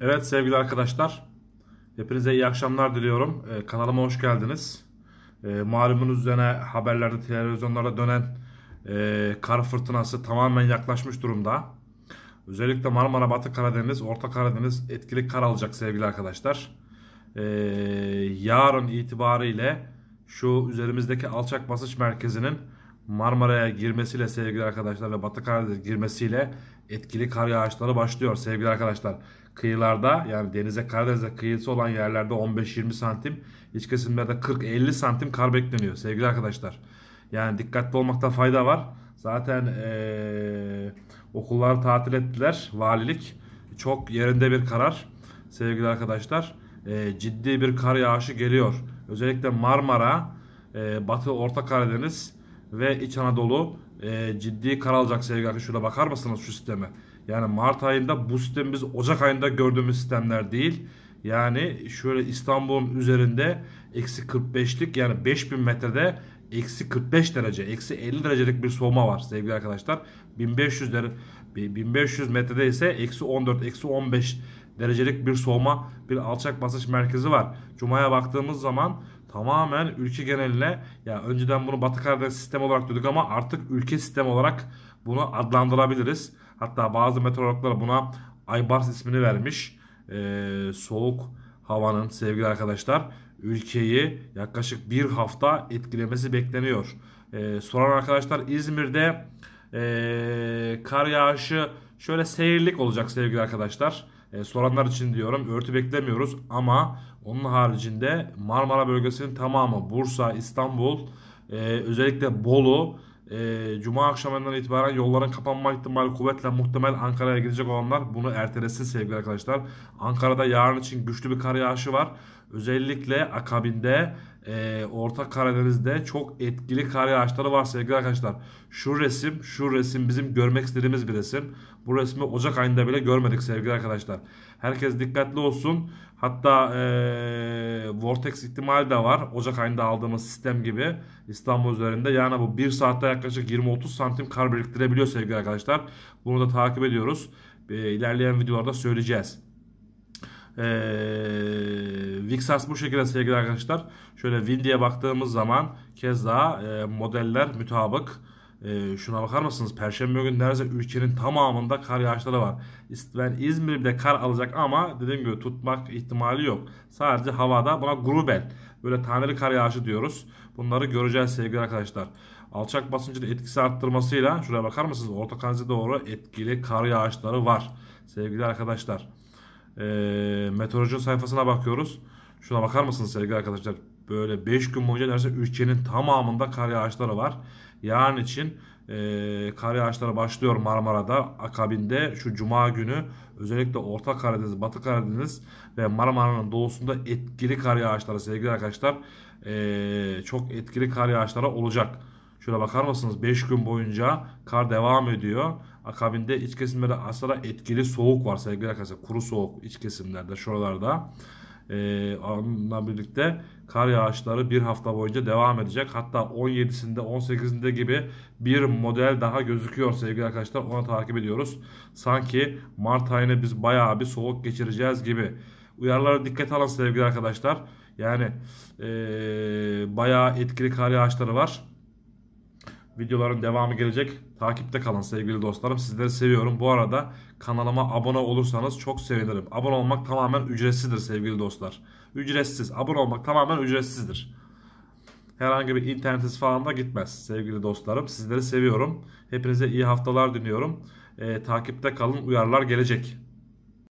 Evet sevgili arkadaşlar. Hepinize iyi akşamlar diliyorum. Ee, kanalıma hoş geldiniz. Ee, malumunuz üzerine haberlerde, televizyonlarda dönen e, kar fırtınası tamamen yaklaşmış durumda. Özellikle Marmara, Batı Karadeniz, Orta Karadeniz etkili kar alacak sevgili arkadaşlar. Ee, yarın itibariyle şu üzerimizdeki alçak basınç merkezinin Marmara'ya girmesiyle sevgili arkadaşlar ve Batı Karadeniz girmesiyle etkili kar yağışları başlıyor sevgili arkadaşlar kıyılarda yani denize Karadeniz'e kıyısı olan yerlerde 15-20 santim iç kesimlerde 40-50 santim kar bekleniyor sevgili arkadaşlar. Yani dikkatli olmakta fayda var. Zaten ee, okullar tatil ettiler valilik. Çok yerinde bir karar sevgili arkadaşlar. E, ciddi bir kar yağışı geliyor. Özellikle Marmara, e, Batı Orta Karadeniz ve İç Anadolu e, ciddi kar alacak sevgili arkadaşlar. Şuna bakar mısınız şu sisteme? Yani Mart ayında bu sistemi biz Ocak ayında gördüğümüz sistemler değil. Yani şöyle İstanbul'un üzerinde eksi 45'lik yani 5000 metrede eksi 45 derece, eksi 50 derecelik bir soğuma var sevgili arkadaşlar. 1500 der 1500 metrede ise eksi 14, eksi 15 derecelik bir soğuma, bir alçak basınç merkezi var. Cuma'ya baktığımız zaman tamamen ülke geneline ya önceden bunu Batı Karadeniz sistemi olarak dedik ama artık ülke sistemi olarak bunu adlandırabiliriz. Hatta bazı meteorologlar buna Aybars ismini vermiş. Ee, soğuk havanın sevgili arkadaşlar ülkeyi yaklaşık bir hafta etkilemesi bekleniyor. Ee, soran arkadaşlar İzmir'de ee, kar yağışı Şöyle seyirlik olacak sevgili arkadaşlar. E, soranlar için diyorum örtü beklemiyoruz ama onun haricinde Marmara bölgesinin tamamı Bursa, İstanbul, e, özellikle Bolu, e, Cuma akşamından itibaren yolların kapanma ihtimali kuvvetle muhtemel Ankara'ya gidecek olanlar bunu ertelesin sevgili arkadaşlar. Ankara'da yarın için güçlü bir kar yağışı var. Özellikle akabinde e, Orta Karadeniz'de çok etkili kar yağışları var sevgili arkadaşlar. Şu resim, şu resim bizim görmek istediğimiz bir resim. Bu resmi Ocak ayında bile görmedik sevgili arkadaşlar. Herkes dikkatli olsun. Hatta e, Vortex ihtimali de var. Ocak ayında aldığımız sistem gibi İstanbul üzerinde. Yani bu 1 saatte yaklaşık 20-30 santim kar biriktirebiliyor sevgili arkadaşlar. Bunu da takip ediyoruz. E, ilerleyen videolarda söyleyeceğiz. Eee Vixas bu şekilde sevgili arkadaşlar. Şöyle Win diye baktığımız zaman kez daha e, modeller mütabık. E, şuna bakar mısınız? Perşembe günü neredeyse ülkenin tamamında kar yağışları var. Ben İzmir'de kar alacak ama dediğim gibi tutmak ihtimali yok. Sadece havada buna grubel. Böyle taneli kar yağışı diyoruz. Bunları göreceğiz sevgili arkadaşlar. Alçak basıncı etkisi arttırmasıyla şuraya bakar mısınız? Orta Karadeniz'e doğru etkili kar yağışları var sevgili arkadaşlar. E, meteorolojinin sayfasına bakıyoruz. Şuna bakar mısınız sevgili arkadaşlar? Böyle 5 gün boyunca neredeyse ülkenin tamamında kar yağışları var. Yarın için e, kar yağışları başlıyor Marmara'da. Akabinde şu cuma günü özellikle Orta Karadeniz, Batı Karadeniz ve Marmara'nın doğusunda etkili kar yağışları sevgili arkadaşlar. E, çok etkili kar yağışları olacak. Şöyle bakar mısınız 5 gün boyunca kar devam ediyor. Akabinde iç kesimlerde asla etkili soğuk var sevgili arkadaşlar. Kuru soğuk iç kesimlerde şuralarda e, ee, anla birlikte kar yağışları bir hafta boyunca devam edecek. Hatta 17'sinde 18'inde gibi bir model daha gözüküyor sevgili arkadaşlar. Ona takip ediyoruz. Sanki Mart ayını biz bayağı bir soğuk geçireceğiz gibi. Uyarılara dikkat alın sevgili arkadaşlar. Yani e, bayağı etkili kar yağışları var. Videoların devamı gelecek. Takipte kalın sevgili dostlarım. Sizleri seviyorum. Bu arada kanalıma abone olursanız çok sevinirim. Abone olmak tamamen ücretsizdir sevgili dostlar. Ücretsiz. Abone olmak tamamen ücretsizdir. Herhangi bir internetiz falan da gitmez sevgili dostlarım. Sizleri seviyorum. Hepinize iyi haftalar diliyorum. Ee, takipte kalın. Uyarılar gelecek.